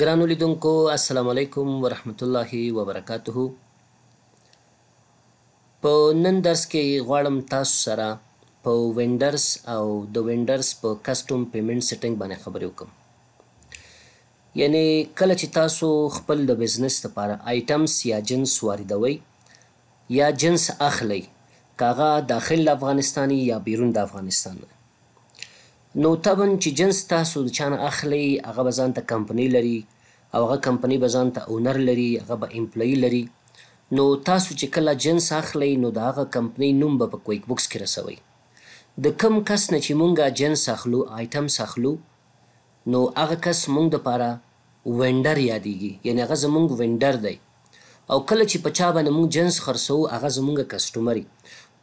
ګرانو لیدونکو السلام علیکم ورحمت الله وبرکاته په نن درس کې غواړم تاسو سره په وینډرز او د وینډرز په کسټم پیمنټ سیټینګ باندې خبرې وکم یعنی کله چې تاسو خپل د بزنس لپاره آیټمز یا جنس واردوي یا جنس اخلي کاغه داخل افغانستاني یا بیرون د افغانستان نه نو طبعا چې جنس تاسو د چانه اخلي هغه به ځان ته کمپنۍ لري او هغه کمپنۍ به ځان ته اونر لري هغه به امپلای لري نو تاسو چې کله جنس اخلي نو د هغه کمپنۍ نوم به په کویک بوکس کې رسوي د کم کس نه چې مونږه جنس اخلو آیټمس اخلو نو هغه کس مونږ د پاره وینډر یادېږي یعنی هغه زمونږ وینډر دی او کله چې په چا باندې مونږ جنس خرڅو هغه زمونږ کسټمري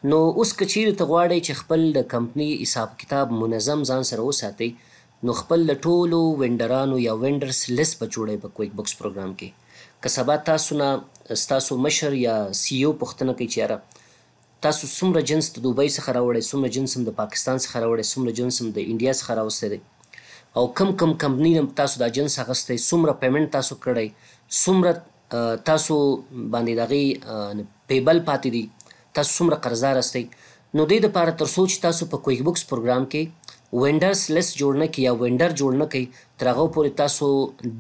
نو اوس که چیرې ته غواړئ چې خپل د کمپنۍ حساب کتاب منظم ځان سره وساتئ نو خپل د ټولو وینډرانو یا وینډرز لیست به جوړئ په کویک بکس پروګرام کې که سبا تاسو نه ستاسو مشر یا سی او e پوښتنه کوي چې یاره تاسو څومره جنس د دوبۍ څخه راوړی څومره جنس هم د پاکستان څخه راوړی څومره جنس هم د انډیا څخه راوستی دی او کم کم کمپنی نه تاسو دا جنس اخیستی څومره پیمنټ تاسو کړی څومره تاسو باندې دغې پیبل پاتې دي تاسو څومره قرضدار استئ نو دې لپاره تر څو چې تاسو په کویک بوکس پروګرام کې وینډرز لیست جوړ نه کړئ یا وینډر جوړ نه کړئ تر هغه پورې تاسو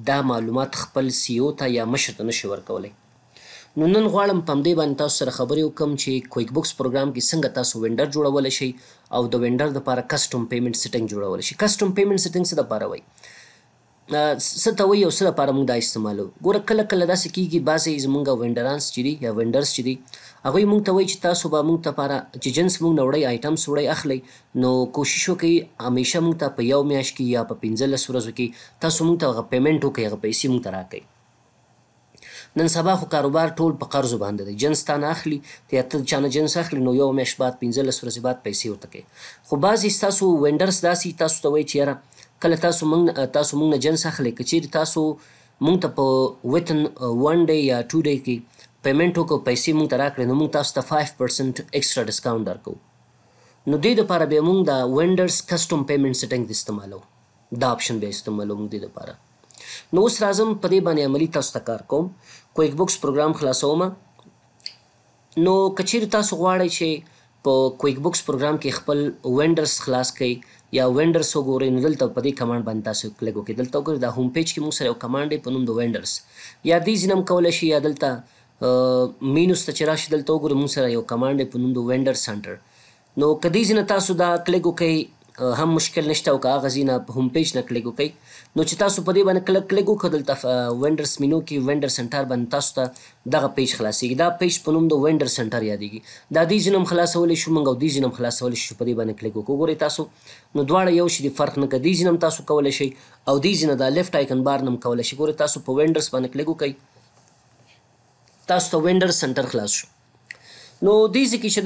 دا معلومات خپل سی او e ته یا مشر ته نشئ ورکولی نو نن غواړم په دې باندې تاسو سره خبرې وکم چې کویک بوکس پروګرام کې څنګه تاسو وینډر جوړول شي او د وینډر لپاره کسٹم پیمنٹ سیټینګ جوړول شي کسٹم پیمنٹ سیټینګ څه لپاره وایي څه ته وایي او څه لپاره موږ دا استعمالو ګوره کله کله داسې کېږي بعضې زموږ وینډرانس چې دي یا وینډرس چې دي هغوی موږ ته وایي چې تاسو به موږ ته لپاره چې جنس موږ نه وړئ آیټمس وړئ اخلئ نو کوشش وکړئ همیشه موږ ته په یو میاشت کې یا په پنځلس ورځو کې تاسو موږ ته هغه پیمنټ وکړئ هغه پیسې موږ ته راکړئ نن سبا خو کاروبار ټول په قرض باندې دی جنس تا نه اخلي ته ته چانه جنس اخلي نو یو میاشت بعد 15 ورځې بعد پیسې ورته کوي خو بعضی تاسو وینډرز داسي تاسو ته وایي چې یاره کله تاسو مونږ تاسو مونږ نه جنس اخلي که چیرې تاسو مونږ ته په وتن ون ډی یا ټو ډی کې پیمنټ وکړو پیسې مونږ ته راکړې نو مونږ تاسو ته 5% ایکسټرا ډسکاؤنٹ درکو نو دې لپاره به مونږ د وینډرز کسٹم پیمنټ سیټینګ استعمالو دا آپشن به استعمالو مونږ دې لپاره نو اوس راځم په دې باندې عملی تاسو ته کار کوم کویک بوکس پروګرام خلاصوم نو کچیر تاسو غواړئ چې په کویک بوکس پروګرام کې خپل وینډرز خلاص کړئ یا وینډرز وګورئ نو دلته په دې کمانډ باندې تاسو کلیک وکړئ دلته وګورئ دا هوم پیج کې موږ سره یو کمانډ دی په نوم د وینډرز یا دې ځینم کولی شي یا دلته مینوس ته چې راشي دلته وګورئ موږ سره یو کمانډ دی په نوم د وینډر سنټر نو که دې ځینه تاسو دا کلیک وکړئ هم مشکل نشته او که هغه ځای نه په هوم پیج نه کلیک وکړئ نو چې تاسو په دې باندې کله کلیک وکړه دلته وینډرس مینو کې وینډر سنټر باندې تاسو ته دغه پیج خلاصېږي دا پیج په نوم د وینډر سنټر یادېږي دا دې ځینم خلاصولی شو موږ او دې ځینم خلاصولی شو په دې باندې کلیک وکړو ګورئ تاسو نو دواړه یو شي فرق نه کوي دې ځینم تاسو کولی شئ او دې ځینه دا لیفټ آیکن بار نم کولی شئ ګورئ تاسو په وینډرس باندې کلیک وکړئ تاسو ته وینډر سنټر خلاص شو نو دې ځکه چې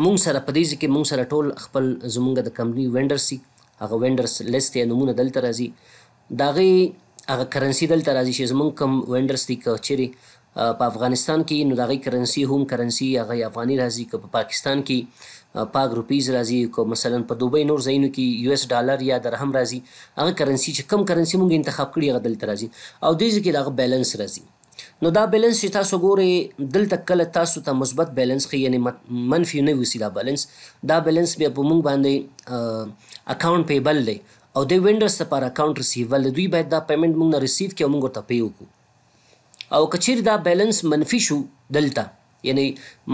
مونږ سره په دې کې مونږ سره ټول خپل زمونږ د کمپنی وینډرز سي هغه وینډرز لیست یې نمونه دلته راځي داغه هغه کرنسی دلته راځي چې زمونږ کم وینډرز دي که چیرې په افغانستان کې نو دغه کرنسی هم کرنسی هغه افغاني راځي که په پاکستان کې پاک روپیز راځي که مثلا په دوبۍ نور ځایونو کې یو اس ډالر یا درهم راځي هغه کرنسی چې کم کرنسی مونږ انتخاب کړي هغه دلته راځي او دې ځکه دغه بیلانس راځي نو دا بیلنس چې تاسو ګورئ دلته کله تاسو ته مثبت بیلنس ښیي یعنې منفي نه وي دا بیلنس دا بیلنس بیا په موږ باندې اکاونټ پیبل دی او د وینډرز لپاره اکاونټ ریسیول دی دوی باید دا پیمنټ موږ نه ریسیو کړي او موږ ورته پی وکړو او کچیر دا بیلنس منفي شو دلته یعنی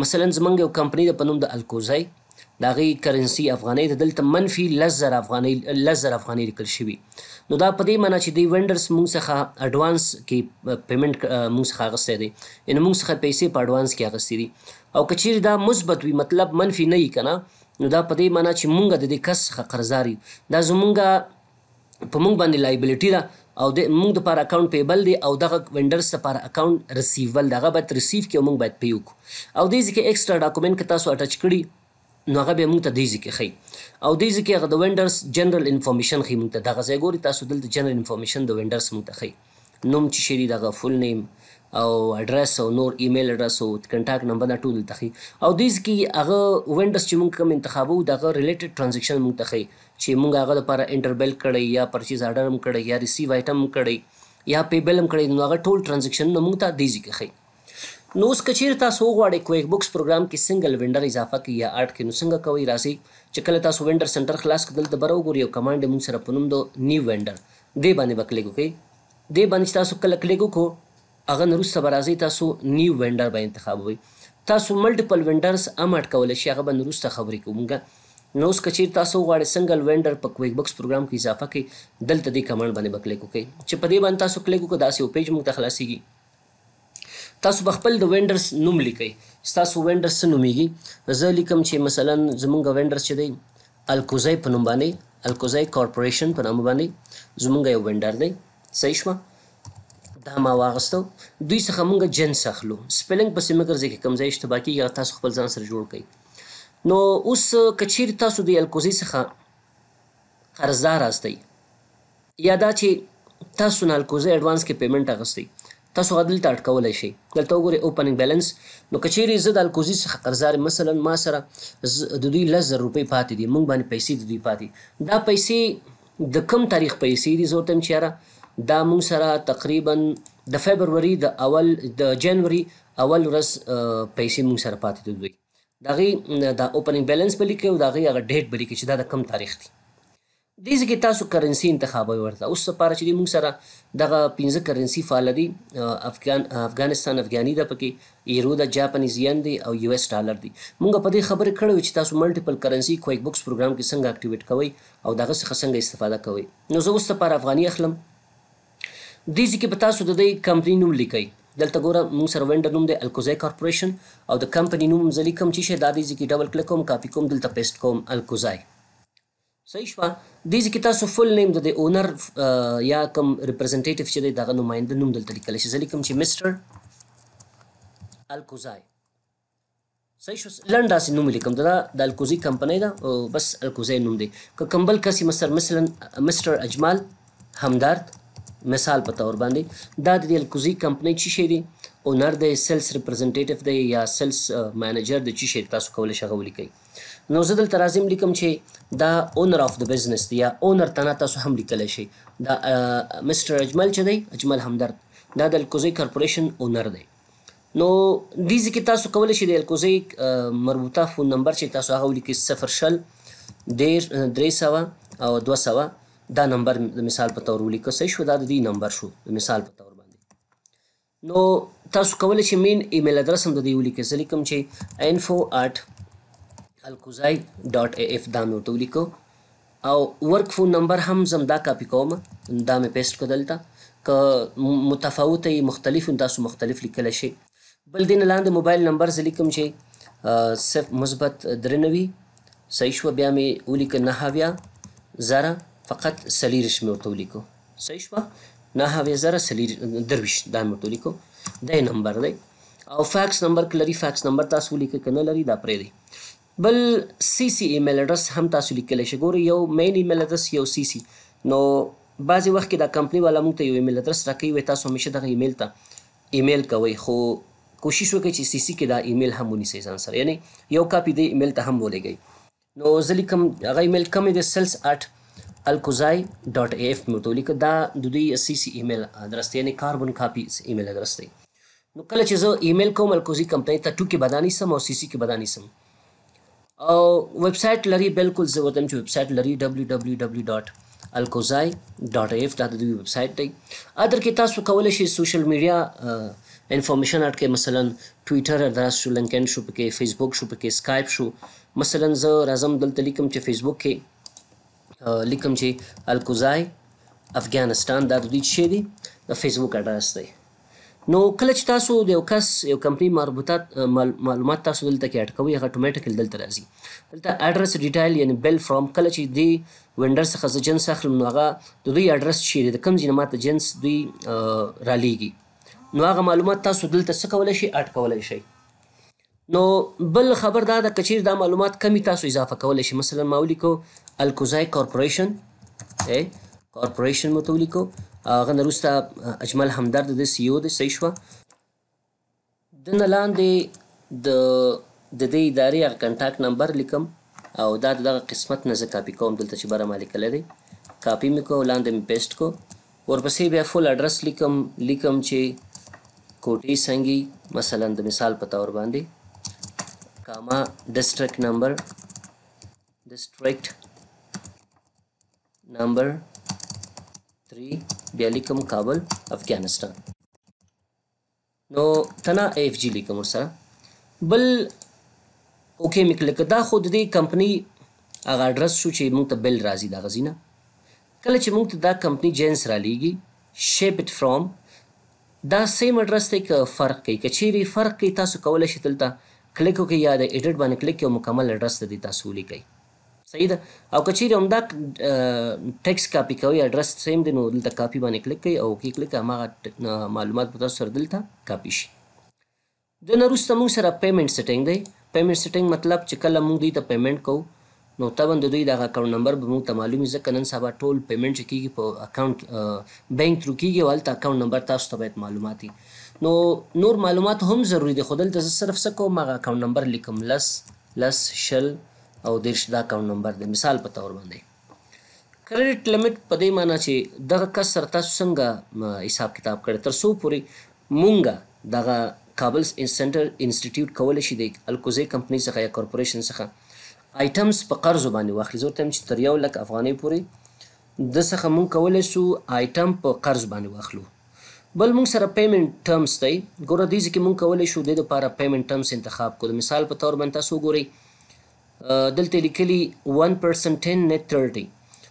مثلا زمونږ یو کمپنی د پنوم د الکوزای د هغې کرنسي افغانۍ ته دلته منفي لس زره افغانۍ لس زره افغانۍ لیکل شوي نو دا په دې معنی چې دی وینډرز موږ څخه اډوانس کې پیمنټ موږ څخه غوښتي دي ان موږ څخه پیسې په اډوانس کې غوښتي دي او کچیر دا مثبت وي مطلب منفي نه وي کنه نو دا په دې معنی چې موږ د دې کس څخه قرضداري دا زمونږ په موږ باندې لایبلیټی ده او د موږ د پر اکاونټ پیبل دی او دغه وینډرز لپاره اکاونټ ریسیول دغه به ریسیو کې موږ باید پیو او د دې کې ایکسترا ډاکومېنټ کې تاسو اٹچ کړی نو هغه به موږ ته دیزی کې خي او دیزی کې هغه د وینډرز جنرال انفارمیشن خي موږ ته دغه ځای ګوري تاسو دلته جنرال انفارمیشن د وینډرز موږ ته خي نوم چې شری دغه فول نیم او اډرس او نور ایمیل اډرس او کنټاکټ نمبر دا ټول تخي او دیز کې هغه وینډوز چې موږ کوم انتخابو دغه ریلیټډ ترانزیکشن موږ تخي چې موږ هغه لپاره انټربل کړی یا پرچیز آرډر هم کړی یا ریسیو آیټم کړی یا پی بیل هم کړی نو هغه ټول ترانزیکشن موږ ته دیزی کې خي نو اوس کچیر تاسو غواړئ کویک بوکس پروګرام کې سنگل وینډر اضافه کړئ یا اډ کړئ نو څنګه کوئ راځي چې کله تاسو وینډر سنټر خلاص کړل د برو ګوري یو کمانډ مون سره پنوم دو نیو وینډر دې باندې وکړئ کوي دې باندې تاسو کله کلیک وکړو اغه نو سبا راځي تاسو نیو وینډر باندې انتخابوي تاسو ملټیپل وینډرز ام اډ کول شي هغه باندې روسته خبرې کومګه نو اوس کچیر تاسو غواړئ سنگل وینډر په کویک بوکس پروګرام کې اضافه کړئ دلته دې کمانډ باندې وکړئ کوي چې په دې باندې تاسو کلیک وکړو داسې پیج مو ته خلاصيږي تاسو به خپل د وینډرز نوم لیکئ ستاسو وینډرز څه نومیږي زه لیکم چې مثلا زمونږ وینډرز چې دی الکوزای په نوم باندې الکوزای کارپوریشن په نوم باندې زمونږ یو وینډر دی صحیح شوه دا ما واغستو دوی څخه مونږ جنس اخلو سپیلنګ پسې مې ګرځي کې کمزای اشتباه کیږي تاسو خپل ځان سره جوړ کړئ نو اوس کچیر تاسو د الکوزای څخه قرضدار استئ یا دا چې تاسو نه الکوزای اډوانس کې پیمنټ اغستئ تاسو دلته اټ کولای شئ دلته وګورئ اوپننګ بیلانس نو کچېری زه د الکوزي څخه قرضدار مثلا ما سره د دوی لس زر روپۍ پاتې دي موږ باندې پیسې د دوی پاتې دا پیسې د کم تاریخ پیسې دي زه ورته چیاره دا موږ سره تقریبا د فبروري د اول د جنوري اول ورځ پیسې موږ سره پاتې دي دوی دغه د اوپننګ بیلانس بلې کې او دغه هغه ډیټ بلې کې چې دا د کم تاریخ دی دې ځکه تاسو کرنسی انتخابوي ورته اوس لپاره چې موږ سره دغه پنځه کرنسی فعال دي افغان افغانستان افغاني د پکې یورو د جاپانیز ین دی او یو اس ډالر دی موږ په دې خبره کړو چې تاسو ملټیپل کرنسی کویک بوکس پروګرام کې څنګه اکټیویټ کوئ او دغه څخه څنګه استفاده کوئ نو زه اوس لپاره افغاني اخلم دې ځکه په تاسو د دې کمپنی نوم لیکئ دلته ګوره موږ سره وینډر نوم دی الکوزای کارپوریشن او د کمپنی نوم زلیکم چې شه د دې ځکه ډبل کلیک کوم کاپی کوم دلته پیسټ کوم الکوزای صحیح شوه دې ځکه تاسو فل نیم د اونر یا کوم ریپرزینټیټیو چې دی دغه نماینده نوم دلته لیکل شي ځکه کوم چې مستر الکوزای صحیح شو لنډ داسې نوم لیکم دا د الکوزی کمپنۍ ده او بس الکوزای نوم دی که کوم بل کس مستر مثلا مستر اجمال همدرد مثال په تور باندې دا د الکوزی کمپنۍ چی شي دی اونر دی سیلز ریپرزینټیټیو دی یا سیلز مانیجر دی چی شي تاسو کولای شغو لیکئ نو زه دلته راځم لیکم چې دا اونر اف د بزنس دی یا اونر تنا تاسو هم لیکلی شئ دا مستر اجمل چې دی اجمل همدرد دا د الکوزی کارپوریشن اونر دی نو دې ځکه تاسو کولی شئ د الکوزی مربوطه فون نمبر چې تاسو هغه ولیکئ صفر شل دیر درې سوه او دوه سوه دا نمبر د مثال په تور ولیکو صحیح شو دا د دې نمبر شو د مثال په تور باندې نو تاسو کولی شئ مین ایمیل ادرس هم د دې ولیکئ زه لیکم چې انفو ات الکوزای ډاټ ای اف دا مې ورته ولیکو او ورک فون نمبر هم زمدا کاپی کوم دا مې پیسټ کړل تا که متفاوت مختلف تاسو مختلف لیکل شي بل دین لاندې موبایل نمبر زه لیکم چې صرف مثبت درنوي صحیح شو بیا مې ولیک نه هاویا زره فقط سلیرش مې ورته ولیکو صحیح شو نه هاویا زره سلیر درویش دا مې ورته ولیکو دا نمبر دی او فاکس نمبر کلری فاکس نمبر تاسو ولیکه کنه لري دا پرې دی بل سی سی ایمیل اډرس هم تاسو لیکلی شئ ګورئ یو مین ایمیل اډرس یو سی سی نو بعضې وخت کې دا کمپنی والا موږ ته یو ایمیل اډرس راکوي وایي تاسو همیشه دغه ایمیل ته ایمیل کوئ خو کوشش وکړئ چې سی سی کې دا ایمیل هم ونیسئ ځان سره یعنی یو کاپي دې ایمیل ته هم ولېږئ نو زه لیکم هغه ایمیل کم دی سلس اټ الکوزای ډاټ ای اف مې ورته ولیکه دا د دوی سی سی ایمیل اډرس دی یعنی کاربن کاپي ایمیل اډرس دی نو کله چې زه ایمیل کوم الکوزي کمپنۍ ته ټوکې بدانیسم او سی سی کې بدانیسم او ویب سټ لري بالکل زه ودم چې ویب سټ لري www.alkozai.af دا د دوی ویب سټ دی اذر کې تاسو کولای شئ سوشل میډیا انفارمیشن اٹ کې مثلا ټوئیټر ادرس شو لنکن شو پکې فیسبوک شو پکې اسکایپ شو مثلا زه راځم دلته لیکم چې فیسبوک کې لیکم چې الکوزای افغانستان دا د دوی شی دی د فیسبوک اډرس دی نو کله چې تاسو د یو کس یو کمپنی مربوطات معلومات تاسو دلته کې اډ کوئ هغه اتوماتیکلی دلته راځي دلته اډرس ډیټیل یعنی بل فرام کله چې دی وینډر څخه زه جنس اخلم نو هغه د دوی اډرس چیرې د کوم ځای نه ماته جنس دوی رالیږي نو هغه معلومات تاسو دلته څه کولی شئ اډ کولی شئ نو بل خبر دا ده که چیرې دا معلومات کمی تاسو اضافه کولی شئ مثلا ما ولیکو الکوزای کارپوریشن کارپوریشن مو ته ولیکو هغه نه وروسته اجمل همدرد د سی او دی صحیح شوه دنه لاندې د د دې ادارې هغه کنټاکټ نمبر لیکم او دا دغه قسمت نه زه کاپي کوم دلته چې بره ما لیکلی دی کاپي مې کو لاندې مې پیسټ کو ورپسې بیا فول اډرس لیکم لیکم چې کوټې سنګي مثلا د مثال په تور باندې کاما ډسټرکټ نمبر ډسټرکټ نمبر 3 بیالیکم کابل افغانستان نو تنا اف جی لیکم سره بل اوکې میکلک دا خود دې کمپنی هغه اډرس شو چې مونږ ته بل راځي دا غزینه کله چې مونږ ته دا کمپنی جینس را لیږي شیپ اٹ فرام دا سیم اډرس ته کې فرق کوي کچېری فرق کوي تاسو کولای شئ تلته کلیک وکړئ یا د اډیټ باندې کلیک یو مکمل اډرس ته دی تاسو لیکئ صحیح ده او کچیر هم دا ټیکس کاپی کوي اډرس سیم دی نو دلته کاپی باندې کلیک کوي او کې کلیک هماغه معلومات په تاسو سره دلته کاپی شي د نه وروسته موږ سره پیمنټ سیټینګ دی پیمنټ سیټینګ مطلب چې کله موږ دوی ته پیمنټ کوو نو طبعا د دوی د اکاونټ نمبر به موږ ته معلومي ځکه نن سبا ټول پیمنټ چې کیږي په اکاونټ بینک ترو کیږي او هلته اکاونټ نمبر تاسو ته باید معلوماتي نو نور معلومات هم ضروری دي خو دلته زه صرف څه کوم هغه اکاونټ نمبر لیکم لس لس شل او دیرش دا اکاونټ نمبر دی مثال په تور باندې کریډټ لیمټ په دې معنی چې دغه کس سره تاسو څنګه حساب کتاب کړی تر څو پورې مونږه دغه کابل سنټر انسټیټیوټ کولی شي د الکوزې کمپنۍ څخه یا کارپوریشن څخه آیټمز په قرض باندې واخلي زه ورته چې تر یو لک افغانۍ پورې د څخه مونږ کولی شو آیټم په قرض باندې واخلو بل موږ سره پیمنت ټرمز دی ګوره دې کې موږ کولای شو د لپاره پیمنت ټرمز انتخاب کړو مثال په تور باندې تاسو ګورئ دلته لیکلي 1% 10 net 30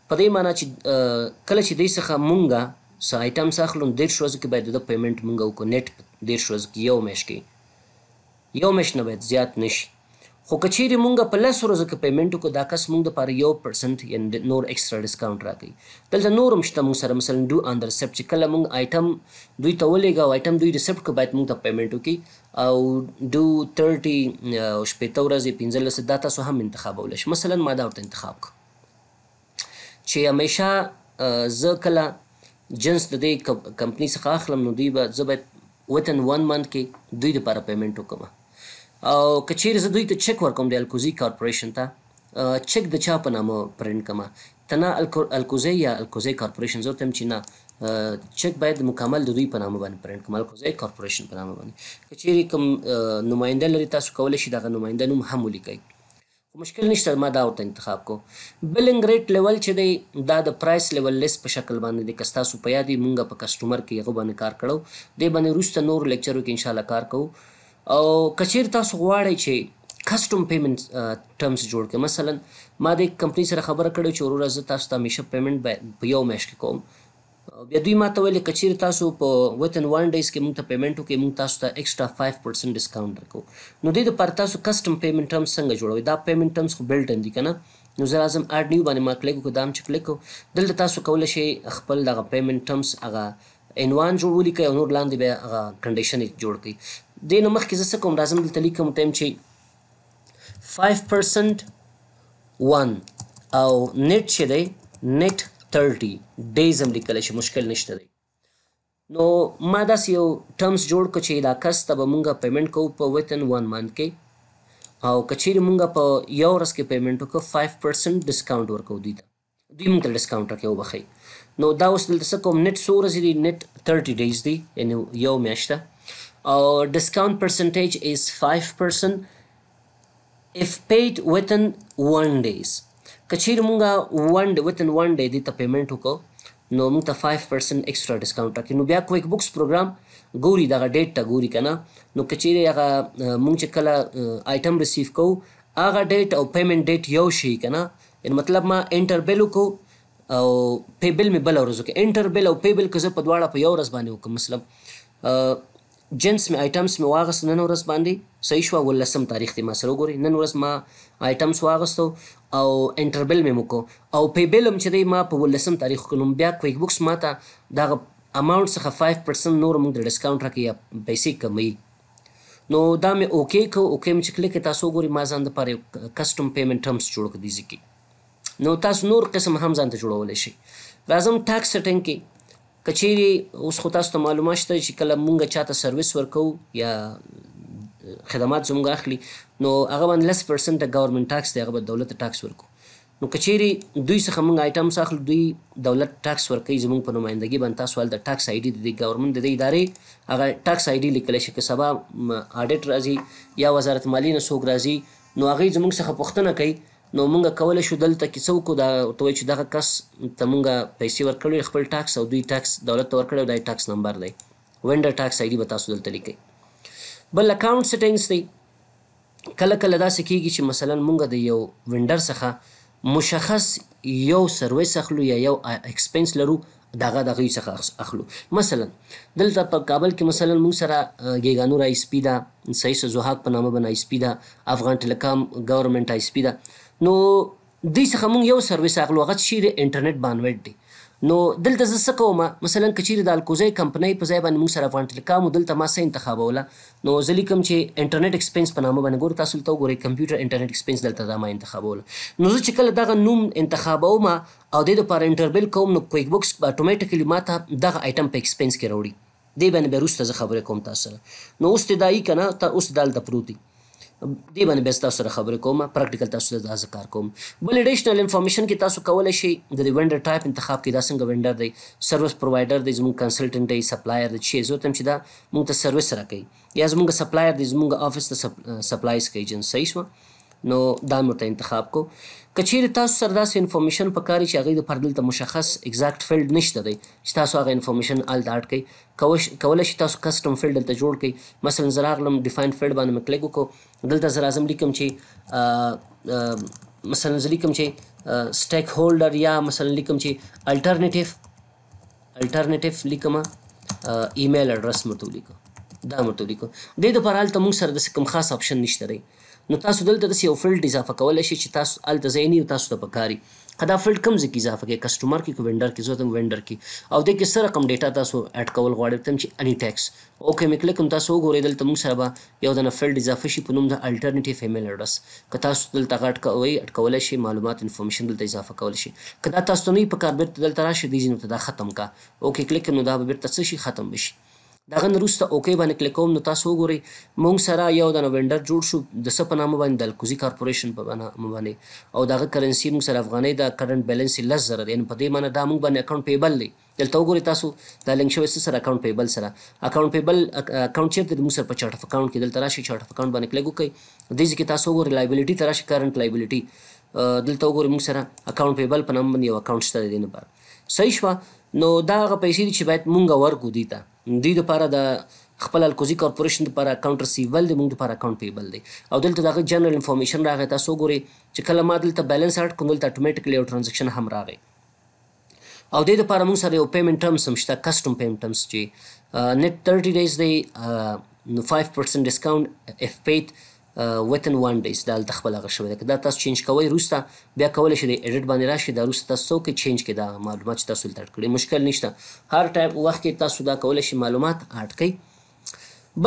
په دې معنی چې کله چې دې څخه مونږه سا آیټم ساخلو د شوز کې باید د پیمنټ مونږ وکړو نت د شوز کې یو مش کې یو مش نه باید زیات نشي خو کچېرې مونږ په لس ورځو کې پیمنټ وکړو دا کس مونږ دپاره یو پرسنټ یعنې نور ایکسټرا ډسکاونټ راکوي دلته نور هم شته مونږ سره مثلا ډو آن د رسپټ چې کله مونږ آیټم دوی ته ولېږو آیټم دوی رسپټ کړو باید مونږ ته پیمنټ وکړي او ډو ترټي شپېته ورځې پنځلس دا تاسو هم انتخابولی شئ مثلا ما دا ورته انتخاب کړو چې همیشه زه کله جنس د دې کمپنی څخه اخلم نو دوی به زه باید وتن ون منت کې دوی لپاره پیمنټ وکړم او کچیر زه دوی ته چک ورکوم د الکوزي کارپوریشن ته چک د چا په نامه پرنټ کما تنا الکوزي یا الکوزي کارپوریشن زه تم چې نه چک باید مکمل د دوی په نامه باندې پرنټ کما الکوزي کارپوریشن په نامه باندې کچیر کوم نماینده لري تاسو کولای شئ دغه نماینده نوم هم ولیکئ مشکل نشته ما دا ورته انتخاب کو بلنګ ریټ لیول چې دی دا د پرایس لیول لیس په شکل باندې دی کستا سو پیادي مونږه په کسٹمر کې هغه باندې کار کړو دی باندې روسته نور لیکچرو کې ان شاء الله کار کوو او کچیر تاسو غواړئ چې کسٹم پیمنت ټرمز جوړ کړئ مثلا ما د کمپنی سره خبره کړې چې وروره زه تاسو ته همیشه پیمنت په یو میاشت کې کوم بیا دوی ما ته ویل کچیر تاسو په وتن وان ډیز کې مونږ ته پیمنت وکړي مونږ تاسو ته ایکسټرا 5% ډیسکاؤنٹ درکو نو دې لپاره تاسو کسٹم پیمنت ټرمز څنګه جوړوي دا پیمنت ټرمز خو بلټ اند دي کنه نو زه راځم اډ نیو باندې ما کلیک وکړم دام چې کلیک دلته تاسو کولی شئ خپل دغه پیمنت ټرمز هغه عنوان جوړ ولیکئ او نور لاندې به هغه کنډیشن جوړ کړئ دین مخکې زه څه کوم راځم دلته لیکم ټایم چې 5% 1 او نت چې دی نت 30 ډیز هم لیکل شي مشکل نشته دی نو ما داسې یو ټرمز جوړ کړ چې دا کس ته به مونږه پیمنټ کوو په وتن 1 منت کې او کچېری مونږه په یو ورځ کې پیمنټ وکړو 5% ډسکاونټ ورکوو دوی ته دوی مونږ ته ډسکاونټ راکوي وبخي نو دا اوس دلته څه کوم نت 100 ورځې دی نت 30 ډیز دی یعنی یو میاشته Our discount percentage is 5% if paid within one days. کچیر مونږه ون وتن ون ډے دې ته پیمنټ وکړو نو موږ ته 5% ایکسترا ډیسکاؤنٹ راکړي نو بیا کویک بوکس پروګرام ګوري دغه ډیټ ته ګوري کنه نو کچیر هغه موږ چې کله آیټم ریسیو کوو هغه ډیټ او پیمنټ ډیټ یو شي کنه ان مطلب ما انټر بیل وکړو او پی بیل می بل ورځو کې انټر بیل او پی بیل که زه په دواړه په یو ورځ باندې وکړم مثلا جنس می آیټمس می واغست نن ورځ باندې صحیح شو ولسم تاریخ دی ما سره وګورئ نن ورځ ما آیټمس واغستو او انټربل می موکو او پی بیل هم چې دی ما په ولسم تاریخ کولم بیا کویک بوکس ما ته دا اماونت څخه 5% نور موږ د ډیسکاونټ راکې پیسې کمی نو دا مې اوکی کو اوکی مې چې کلیک تاسو ګوري ما ځان د پاره کسٹم پیمنت ټرمز جوړ کړی ځکه نو تاسو نور قسم هم ځان ته جوړولای شئ لازم ټاکس سیټینګ کې کچېری اوس خو تاسو ته معلومات شته چې کله مونږ چاته سرویس ورکو یا خدمات زموږ اخلي نو هغه باندې لس پرسنټ ګورنمنت ټاکس دی هغه به دولت ټاکس ورکو نو کچېری دوی څخه مونږ آیټم اخلو دوی دولت ټاکس ورکوي زموږ په نمائندګۍ باندې تاسو ول د ټاکس آی ډي د ګورنمنت د ادارې هغه ټاکس آی ډي لیکل شي که سبا آډیټ راځي یا وزارت مالی نه څوک راځي نو هغه زموږ څخه پوښتنه کوي نو مونږ کولای شو دلته کیسه وکړو دا ورته وایي چې دغه کس ته مونږ پیسې ورکړې خپل ټاکس او دوی ټاکس دولت ته ورکړی دا ټاکس نمبر دی وینډر ټاکس آی ډي به تاسو دلته لیکئ بل اکاونټ سیټینګس دی کله کله داسې کیږي چې مثلا مونږ د یو وینډر څخه مشخص یو سرویس اخلو یا یو اکسپنس لرو دغه دغه څخه اخلو مثلا دلته په کابل کې مثلا موږ سره ګیګانو را ایس پی دا سیس زوحاق په نامه باندې ایس پی دا افغان ټلکام ګورنمنت ایس پی دا نو دوی څخه مونږ یو سرویس اخلو هغه چیرې انټرنیټ بانویټ دی نو دلته زه څه کوم مثلا کچیر د الکوزای کمپنۍ په ځای باندې موږ سره افغان ټلیکام دلته ما څه انتخابوله نو زه لیکم چې انټرنیټ ایکسپنس په نامه باندې ګور تاسو ته وګورئ کمپیوټر انټرنیټ ایکسپنس دلته دا ما انتخابوله نو زه چې کله دغه نوم انتخابوم او د لپاره انټربل کوم نو کویک بوکس اتوماتیکلی ما ته دغه آیټم په ایکسپنس کې راوړي دی باندې به وروسته زه خبرې کوم تاسو سره نو اوس ته دای کنه ته اوس دلته پروت دی دی باندې به تاسو سره خبرې کوم پریکټیکل تاسو ته ځکه کار کوم بل اډیشنل انفارمیشن کې تاسو کولای شئ د وینډر ټایپ انتخاب کې دا څنګه وینډر دی سروس پرووایډر دی زموږ کنسلټنټ دی سپلایر دی چې زه تم چې دا موږ ته سرویس راکړي یا زموږ سپلایر دی زموږ افیس ته سپلایز کوي جن صحیح شو نو دا مو ته انتخاب کو کچیر تاسو سره داسې انفارمیشن پکاري چې هغه د پردل ته مشخص ایگزیکټ فیلډ نشته دی چې تاسو هغه انفارمیشن ال داټ کړئ کولای شي تاسو کسٹم فیلډ ته جوړ کړئ مثلا زراغلم ډیفاین فیلډ باندې مکلیک وکړو دلته زر اعظم لیکم چې مثلا لیکم چې سټیک هولډر یا مثلا لیکم چې الټرنیټیو الټرنیټیو لیکم ایمیل اډرس مته لیکم دا مته لیکم د دې لپاره هلته موږ سره د کوم خاص آپشن نشته دی نو تاسو دلته داسې یو فلډ اضافه کولی شئ چې تاسو هلته ځای نه تاسو ته پکاري که دا فلډ کوم ځای کې اضافه کوي کسټمر کې که وینډر کې زه وینډر کې او دې کې څه رقم ډیټا تاسو اډ کول غواړئ تم چې اني ټیکس اوکې مې کلیک کوم تاسو وګورئ دلته موږ سره به یو دانه فلډ اضافه شي په نوم د الټرنیټیو ایمیل اډرس که تاسو دلته غټ کوئ اډ کولی شئ معلومات انفارمیشن دلته اضافه کولی شئ که دا تاسو نه پکار بیرته دلته راشي دې ځینو ته دا ختم کا اوکې کلیک نو دا به بیرته څه شي ختم بشي دغه نروسته اوکی باندې کلیک کوم نو تاسو وګورئ مونږ سره یو د نووینډر جوړ شو د څه په نامه باندې د الکوزي کارپوریشن په نامه باندې او دغه کرنسی مونږ سره افغاني د کرنٹ بیلانس یې لس زره دی نو په دې معنی دا مونږ باندې اکاونټ پیبل دی دلته وګورئ تاسو دا لینک شوی سره اکاونټ پیبل سره اکاونټ پیبل اکاونټ چیرته مونږ سره په چارټ اف اکاونټ کې دلته راشي چارټ اف اکاونټ باندې کلیک وکړئ د دې کې تاسو وګورئ لایبیلیټی تر راشي کرنٹ لایبیلیټی دلته وګورئ مونږ سره اکاونټ پیبل په نامه باندې یو اکاونټ شته دی نه صحیح شوه نو دا هغه پیسې دي چې باید مونږ ورکړو دوی ته دوی دپاره د خپل الکوزي کارپوریشن لپاره اکاونټ ریسیول دی موږ لپاره اکاونټ پیبل دی او دلته دغه جنرال انفارمیشن راغی تاسو ګورئ چې کله ما دلته بیلانس اډ کوم دلته اتوماتیکلی یو ترانزکشن هم راغی او د دې لپاره موږ سره یو پیمنټ ټرمز هم شته کسټم پیمنټ ټرمز چې نت 30 ډیز دی نو 5% ډیسکاونټ اف پیډ ویتن وان ډیز دا هلته خپل هغه شوی دی دا تاسو چینج کوئ وروسته بیا کولی شئ د ایډیټ باندې راشئ دا وروسته تاسو څوکې چینج کړئ دا معلومات چې تاسو دلته اډ کړي مشکل نشته هر ټایپ وخت کې تاسو دا کولی شئ معلومات اډ کړئ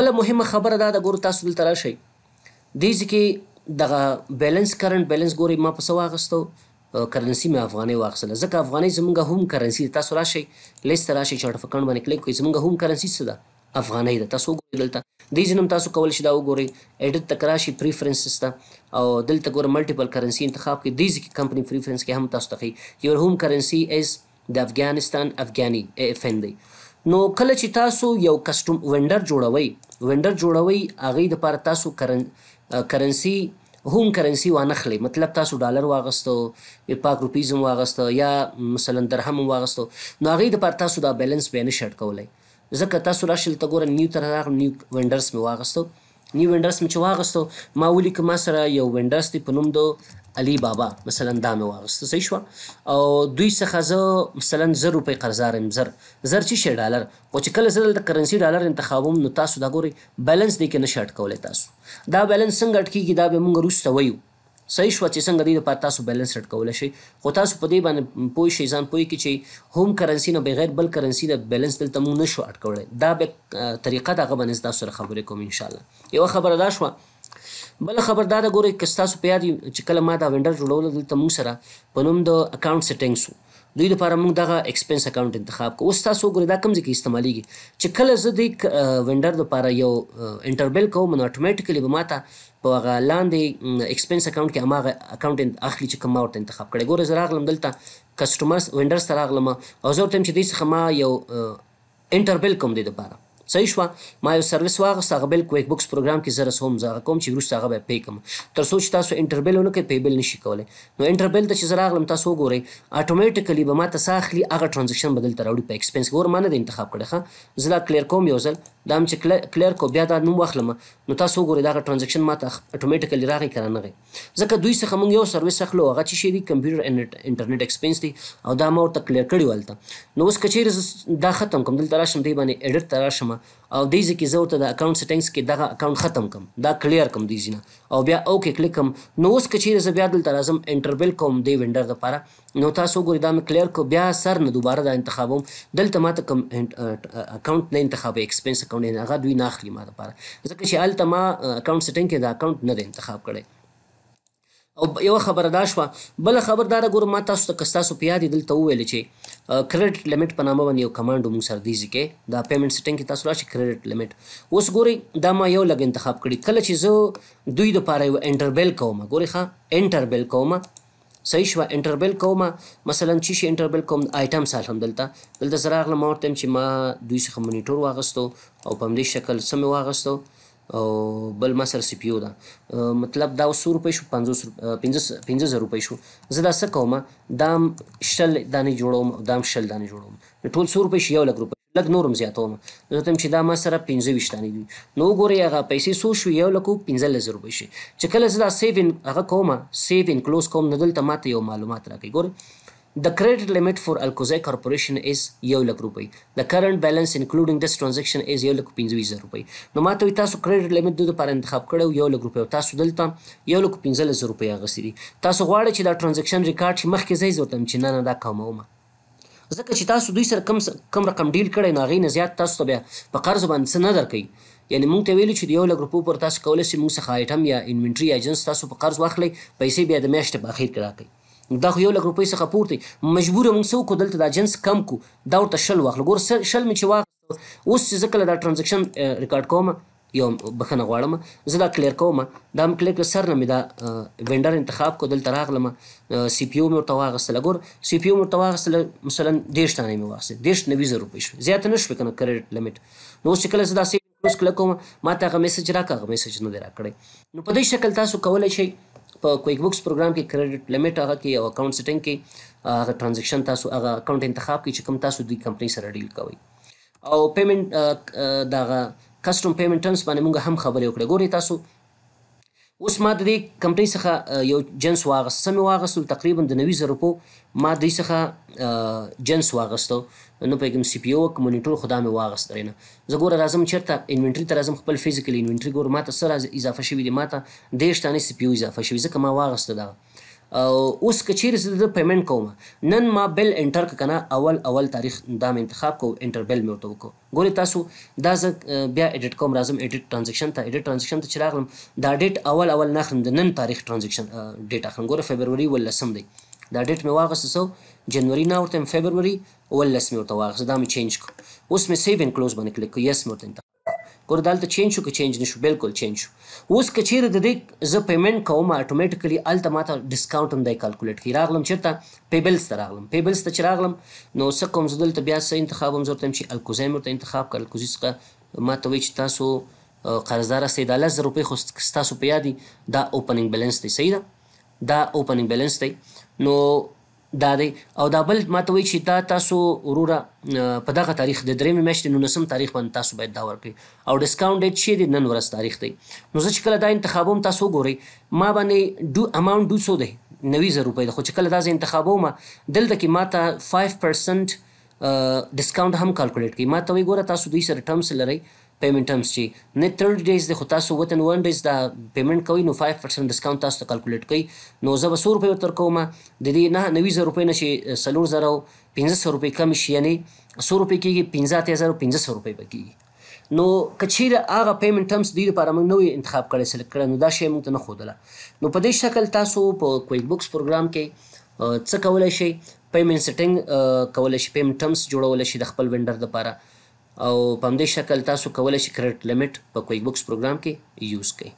بله مهمه خبره دا ده ګورو تاسو دلته راشئ دې ځکه دغه بیلانس کرنٹ بیلانس ګورئ ما په څه واغستو کرنسی مې افغانۍ واخیستله ځکه افغانۍ زمونږ هم کرنسی تاسو راشئ لیست ته راشئ چارټ فکن باندې کلیک کړئ زمونږ هم کرنسی څه ده افغانۍ ده تاسو وګورئ دلته دې ځینم تاسو کول شي دا وګورئ اډیټ تکرار شي پریفرنسز ته او دلته ګوره ملټیپل کرنسی انتخاب کې دې ځکه کمپنی پریفرنس کې هم تاسو ته ښیي یور هوم کرنسی از د افغانستان افغاني اف ان دی نو کله چې تاسو یو کسټم وینډر جوړوي وینډر جوړوي هغه د پر تاسو کرن کرنسی هوم کرنسی وانخلی مطلب تاسو ډالر واغستو پاک روپیزم واغستو یا مثلا درهم واغستو نو هغه د پر تاسو دا بیلانس بینه شرط کولای ځکه تاسو راشل ته ګوره نیو ته راغلم نیو وینډرز مې واغستو نیو وینډرز مې چې واغستو ما ولیک ما سره یو وینډرز دی په نوم د علي بابا مثلا دا مې واغسته صحیح شو او دوی څخه زه مثلا 100 روپۍ قرضدار يم زر زر چې شي ډالر او چې کله زه د کرنسي ډالر انتخابوم نو تاسو دا ګوري بیلانس دی کې نه شارټ کولای تاسو دا بیلانس څنګه اٹکیږي دا به موږ روسته وایو صحیح شو چې څنګه دې په تاسو بیلانس رټ کول شي خو تاسو په دې باندې پوه شئ ځان پوه کی چې هم کرنسی نه بغیر بل کرنسی د بیلانس دلته مو نشو اټ کولای دا به طریقه دغه باندې تاسو سره خبرې کوم ان شاء الله یو خبره دا شو بل خبر دا د ګوري کستاسو په یاد چې کله ما دا وینډر جوړول دلته مو سره په نوم د اکاؤنٹ سیټینګ سو دوی لپاره موږ دغه ایکسپنس اکاونټ انتخاب کوو اوس تاسو ګورئ دا کوم ځای کې استعمالیږي چې کله زه دی وینډر لپاره یو انټر بیل کوم نو اتوماتیکلی به ماته په هغه لاندې ایکسپنس اکاونټ کې هماغه اکاونټ اخلي چې کوم ورته انتخاب کړی ګوره زه راغلم دلته کسټمرز وینډر سره راغلم او زه ورته چې دوی څخه ما یو انټر بیل کوم دی لپاره صحیح شو ما یو سرویس واغست هغه بل کویک بوکس پروګرام کې زره هم زغه کوم چې ورسته هغه به پی کوم تر څو چې تاسو انټربل ونه کې پی بل نشي کولای نو انټربل ته چې زره غلم تاسو وګورئ اټومیټیکلی به ما تاسو اخلي هغه ترانزیکشن بدل تر وړي په ایکسپنس ګور مانه د انتخاب کړه زه دا کلیر کوم یو ځل دا هم چې کلیر کو بیا دا نوم واخلم نو تاسو وګورئ دا ترانزکشن ماته اتوماتیکلی راغی کنه نه غي ځکه دوی څخه مونږ یو سرویس اخلو هغه چې شي کمپیوټر انټرنیټ ایکسپنس دی او دا مو ته کلیر کړی ولته نو اوس کچیر دا ختم کوم دلته راشم دی باندې اډیټ تراشم او دې ځکه زه ورته د اکاونټ سیټینګز کې دغه اکاونټ ختم کم دا کلیر کم دې ځینه او بیا اوکې کلیک کم نو اوس کچیر زه بیا دلته راځم انټربل کوم دې وینډر لپاره نو تاسو ګورئ دا مې کلیر کو بیا سر نه دوباره دا انتخابوم دلته ماته کم اکاونټ نه انتخاب ایکسپنس اکاونټ نه هغه دوی نه اخلي ما لپاره ځکه چې الته ما اکاونټ سیټینګ کې دا اکاونټ نه انتخاب کړی او یو خبره دا شوه بل خبردار ګورم ما تاسو ته کستاسو په یاد دلته ویل چې کریډټ لیمټ په نامه باندې یو کمانډ موږ سره دی ځکه دا پیمنټ سیټینګ کې تاسو راشي کریډټ لیمټ اوس ګوري دا ما یو لګ انتخاب کړی کله چې زه دوی د پاره یو انټر بیل کوم ګوري ښا انټر بیل کوم صحیح شوه انټربل کوم مثلا چې شي انټربل کوم آیټم سال هم دلته دلته زراغله ما ورته چې ما دوی څخه مونیټور واغستو او په همدې شکل سمې واغستو او بل ما سره سی پی یو ده مطلب دا اوس 100 روپۍ شو 50 50 روپۍ شو زه دا څه کوم دا شل دانې جوړوم دا شل دانې جوړوم ټول 100 روپۍ شي یو لک روپۍ لږ نورم زیاتوم زه ته چې دا ما سره 25 دانې دي نو ګوري هغه پیسې 100 شو یو لکو 15 روپۍ شي چې کله زه دا سیو هغه کوم سیو انکلوز کوم نو دلته ماته یو معلومات راکړي ګوري The credit limit for Alcoa Corporation is 1 لک روپۍ The current balance including this transaction is 1 لک 25000 روپۍ نو ماته وي تاسو کریډټ لیمټ د لپاره انتخاب کړو 1 لک روپۍ تاسو دلته 1 لک 15000 روپۍ غسري تاسو غواړئ چې دا ترانزیکشن ریکارډ شي مخکې ځای زوتم چې نه نه دا کومه ځکه چې تاسو دوی سره کم کم رقم ډیل کړی نه غي نه زیات تاسو ته بیا په قرض باندې څه نه درکې یعنی مونږ ته ویلو چې یو لګ روپو پر تاسو کولای شي مونږ څخه آیټم یا انوینټری ایجنټس تاسو په قرض واخلي پیسې بیا د میاشتې په اخیر کې راکړي دا خو یو لک روپۍ څخه پورته مجبور موږ څه وکړو دلته دا جنس کم کو دا ورته شل واخلو ګور شل مې چې واخلو اوس چې زه کله دا ټرانزکشن ریکارډ کوم یو بخنه غواړم زه دا کلیر کوم دا م کلیر سر نه مې دا وینډر انتخاب کو دلته راغلم سی پی یو مې ورته واغستله ګور سی پی یو مې ورته واغستله مثلا دېرش دانې مې واغستې دېرش نوي زره روپۍ شوې زیاته نه شوې که نه کریډ لمټ نو اوس چې کله زه دا سی پلس کلک کوم ما ته هغه میسج راکړه هغه میسج نه دی راکړی نو په دې شکل تاسو کولی شئ په کویک بوکس پروګرام کې کریډټ لیمټ هغه کې او اکاؤنٹ سیټینګ کې هغه ترانزیکشن تاسو هغه اکاؤنٹ انتخاب کی چې کوم تاسو د کمپنی سره ډیل کوئ او پیمنت دا کسٹم پیمنت ټرمز باندې موږ هم خبرې وکړې ګوري تاسو اوس ما د دې کمپنۍ څخه یو جنس واغست سم واغستل تقریبا د 90 روپو ما د څخه جنس واغستو نو په کوم سی پی او کمونیټر خدامه واغست رینه زه ګوره راځم چیرته انوینټری ته راځم خپل فزیکل انوینټری ګوره ماته سره اضافه شوی دی ماته د 10 تانه سی پی او اضافه شوی ځکه ما واغسته دا اوس کچیر زه پیمنٹ کوم نن ما بل انټر ک کنه اول اول تاریخ دا م انتخاب کو انټر بل مې وته وکړو ګوري تاسو دا زه بیا اډیټ کوم راځم اډیټ ترانزیکشن ته اډیټ ترانزیکشن ته چې راغلم دا ډیټ اول اول نه اخلم د نن تاریخ ترانزیکشن ډیټ اخلم ګوره فبروري ولسم دی دا ډیټ مې واغسته سو جنوري نه ورته فبروري ولسم ورته واغسته دا مې چینج کو اوس مې سیو ان کلوز باندې کلیک کو یس مې ورته ګور دلته چینج شو که چینج نشو بالکل چینج شو اوس کچیر د دې ز پیمنت کوم اتوماتیکلی الته ماته ډیسکاونټ هم دی کیلکولیټ کی راغلم چیرته پیبلز ته راغلم پیبلز ته چې راغلم نو څه کوم زه دلته بیا څه انتخاب هم ضرورت چې الکوزایم ورته انتخاب کړ الکوزی څخه ماته وی چې تاسو قرضدار سي د 1000 روپۍ خو تاسو په یادي دا اوپننګ بیلانس دی صحیح ده دا اوپننګ بیلانس دی نو دا دی او دا بل ماته وایي چې دا تاسو وروره په دغه تاریخ د درېمې میاشتې نولسم تاریخ باندې تاسو باید دا ورکړئ او ډسکاونټ ډیټ چې دی نن ورځ تاریخ دی نو زه چې کله دا انتخابوم تاسو وګورئ ما باندې ډو اماونټ ډو سو دی نوي روپۍ ده خو چې کله دا زه انتخابوم دلته کې ماته 5% ډسکاونټ هم کیلکولیټ کی ماته وی ګوره تاسو دوی سره ټرمز لرئ پیمنټ ټرمز چې نه 30 ډیز د خو تاسو وتن 1 ډیز دا پیمنټ کوي نو 5% ډسکاؤنٹ تاسو ته کیلکولیټ کوي نو زه به 100 روپۍ تر کوم د دې نه 90 روپۍ نشي 300 1500 روپۍ کم شي یعنی 100 روپۍ کېږي 15000 1500 روپۍ بکېږي نو کچیر هغه پیمنټ ټرمز دی لپاره موږ نوې انتخاب کړی سلیکټ کړو نو دا شی موږ ته نه خودله نو په دې شکل تاسو په کویک بوکس پروګرام کې څه کولای شي پیمنټ سیټینګ کولای شي پیمنټ ټرمز جوړول شي د خپل وینډر لپاره او په همدې شکل تاسو کولای شئ کریډټ لیمټ په کویک بوکس پروګرام کې یوز کړئ